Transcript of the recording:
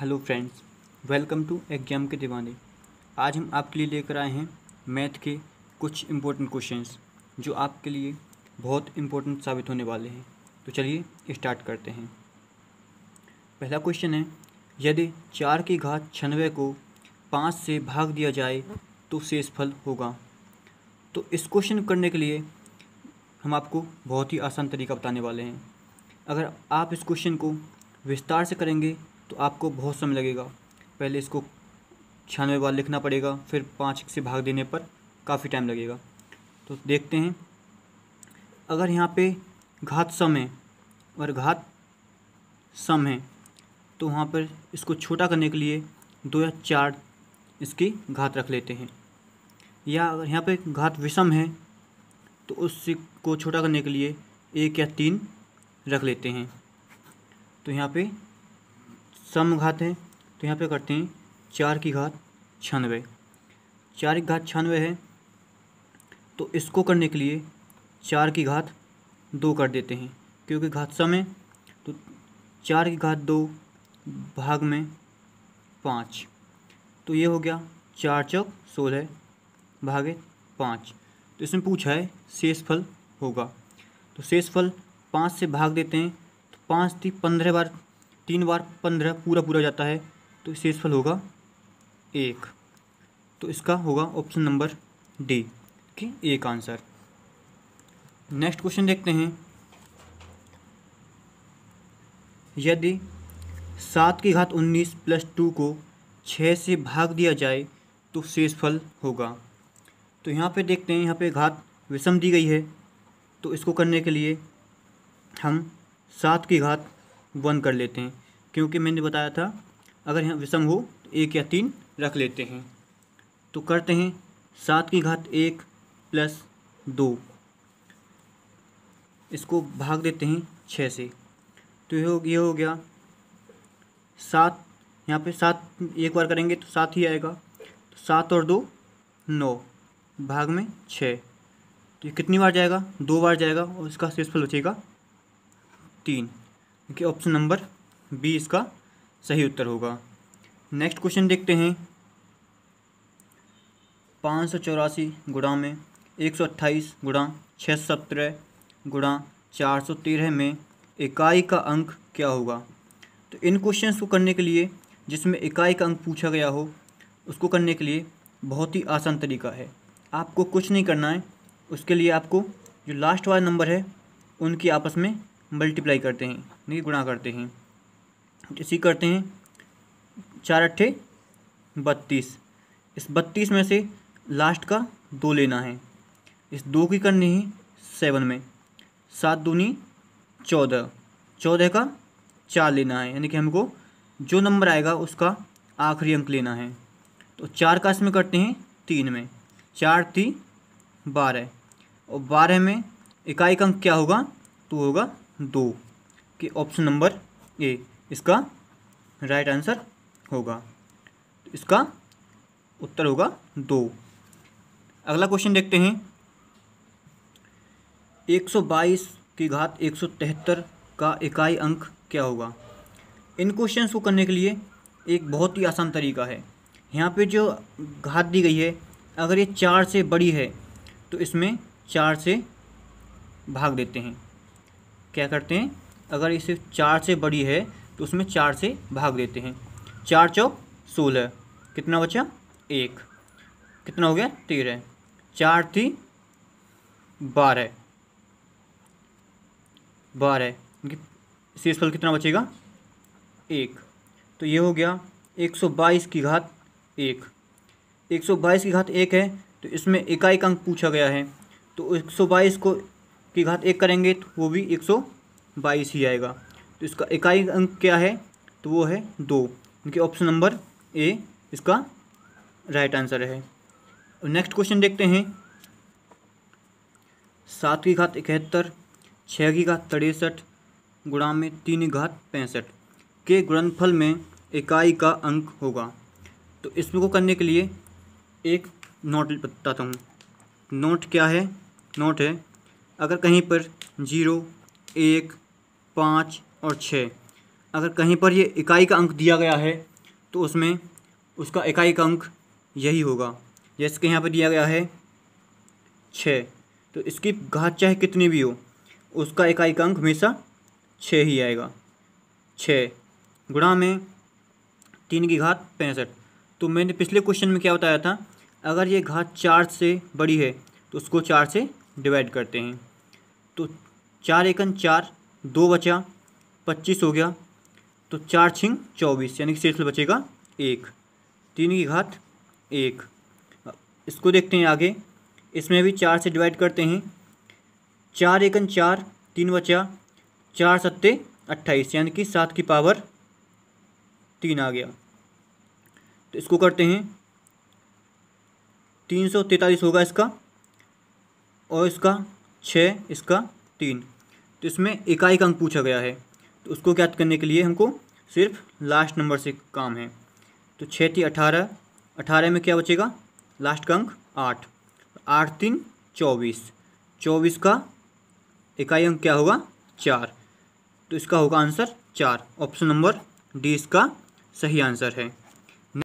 hello friends welcome to exam के दीवाने आज हम आपके लिए लेकर आए हैं मैथ के कुछ इम्पोर्टेंट क्वेश्चंस जो आपके लिए बहुत इम्पोर्टेंट साबित होने वाले हैं तो चलिए स्टार्ट करते हैं पहला क्वेश्चन है यदि चार की घात छनवे को पाँच से भाग दिया जाए तो शेष फल होगा तो इस क्वेश्चन करने के लिए हम आपको बहुत ही आसान तरीका बताने वाले हैं अगर आप इस क्वेश्चन को विस्तार से करेंगे तो आपको बहुत समय लगेगा पहले इसको छियानवे बार लिखना पड़ेगा फिर पाँच से भाग देने पर काफ़ी टाइम लगेगा तो देखते हैं अगर यहाँ पे घात सम है और घात सम है तो वहाँ पर इसको छोटा करने के लिए दो या चार इसकी घात रख लेते हैं या अगर यहाँ पे घात विषम है तो उससे को छोटा करने के लिए एक या तीन रख लेते हैं तो यहाँ पे समघात है तो यहाँ पे करते हैं चार की घात छियानवे चार की घात छियानवे है तो इसको करने के लिए चार की घात दो कर देते हैं क्योंकि घात सम है तो चार की घात दो भाग में पाँच तो ये हो गया चार चौक सोलह भागे पाँच तो इसमें पूछा है शेष फल होगा तो शेष फल पाँच से भाग देते हैं तो पाँच थी पंद्रह बार तीन बार पंद्रह पूरा पूरा जाता है तो शेषफल होगा एक तो इसका होगा ऑप्शन नंबर डी कि एक आंसर नेक्स्ट क्वेश्चन देखते हैं यदि सात की घात उन्नीस प्लस टू को छः से भाग दिया जाए तो शेषफल होगा तो यहाँ पे देखते हैं यहाँ पे घात विषम दी गई है तो इसको करने के लिए हम सात की घात वन कर लेते हैं क्योंकि मैंने बताया था अगर यहाँ विषम हो तो एक या तीन रख लेते हैं तो करते हैं सात की घात एक प्लस दो इसको भाग देते हैं छः से तो ये हो ये हो गया सात यहाँ पे सात एक बार करेंगे तो सात ही आएगा तो सात और दो नौ भाग में छः तो ये कितनी बार जाएगा दो बार जाएगा और इसका शेषफल बचेगा तीन कि ऑप्शन नंबर बी इसका सही उत्तर होगा नेक्स्ट क्वेश्चन देखते हैं पाँच सौ चौरासी गुणा में एक सौ अट्ठाईस गुणा छः सौ सत्रह गुणा चार सौ तेरह में इकाई का अंक क्या होगा तो इन क्वेश्चन को करने के लिए जिसमें इकाई का अंक पूछा गया हो उसको करने के लिए बहुत ही आसान तरीका है आपको कुछ नहीं करना है उसके लिए आपको जो लास्ट वाला नंबर है उनकी आपस में मल्टीप्लाई करते हैं नहीं गुणा करते हैं इसी करते हैं चार अट्ठे बत्तीस इस बत्तीस में से लास्ट का दो लेना है इस दो की करनी है सेवन में सात दूनी चौदह चौदह का चार लेना है यानी कि हमको जो नंबर आएगा उसका आखिरी अंक लेना है तो चार का इसमें करते हैं तीन में चार थी बारह और बारह में इकाई का अंक क्या होगा तो होगा दो कि ऑप्शन नंबर ए इसका राइट आंसर होगा तो इसका उत्तर होगा दो अगला क्वेश्चन देखते हैं 122 की घात एक का इकाई अंक क्या होगा इन क्वेश्चंस को करने के लिए एक बहुत ही आसान तरीका है यहाँ पे जो घात दी गई है अगर ये चार से बड़ी है तो इसमें चार से भाग देते हैं क्या करते हैं अगर ये सिर्फ चार से बड़ी है तो उसमें चार से भाग देते हैं चार चौक सोलह कितना बचा एक कितना हो गया तेरह चार थी बारह बारह शेषफल कितना बचेगा एक तो ये हो गया एक सौ बाईस की घात एक एक सौ बाईस की घात एक है तो इसमें इकाई का अंक पूछा गया है तो एक सौ बाईस को की घात एक करेंगे तो वो भी एक सौ बाईस ही आएगा तो इसका इकाई अंक क्या है तो वो है दो क्योंकि ऑप्शन नंबर ए इसका राइट आंसर है नेक्स्ट क्वेश्चन देखते हैं सात की घात इकहत्तर छः की घात तिरसठ गुणा में तीन घात पैंसठ के गुणनफल में इकाई का अंक होगा तो इसमें को करने के लिए एक नोट बताता हूँ नोट क्या है नोट है अगर कहीं पर जीरो एक पाँच और छः अगर कहीं पर ये इकाई का अंक दिया गया है तो उसमें उसका इकाई का अंक यही होगा जैसे कि यहाँ पर दिया गया है छः तो इसकी घात चाहे कितनी भी हो उसका इकाई का अंक हमेशा छः ही आएगा छः गुणा में तीन की घात पैंसठ तो मैंने पिछले क्वेश्चन में क्या बताया था अगर ये घात चार से बड़ी है तो उसको चार से डिवाइड करते हैं तो चार एकन चार दो बचा पच्चीस हो गया तो चार छिंग चौबीस यानी कि शेष बचेगा एक तीन की घात एक इसको देखते हैं आगे इसमें भी चार से डिवाइड करते हैं चार एकन चार तीन बचा चार सत्ते अट्ठाईस यानी कि सात की पावर तीन आ गया तो इसको करते हैं तीन सौ तैंतालीस होगा इसका और इसका छः इसका तीन तो इसमें इकाई का अंक पूछा गया है तो उसको ज्ञात करने के लिए हमको सिर्फ लास्ट नंबर से काम है तो छः थी अठारह अठारह में क्या बचेगा लास्ट का अंक आठ आठ तीन चौबीस चौबीस का इकाई अंक क्या होगा चार तो इसका होगा आंसर चार ऑप्शन नंबर डी इसका सही आंसर है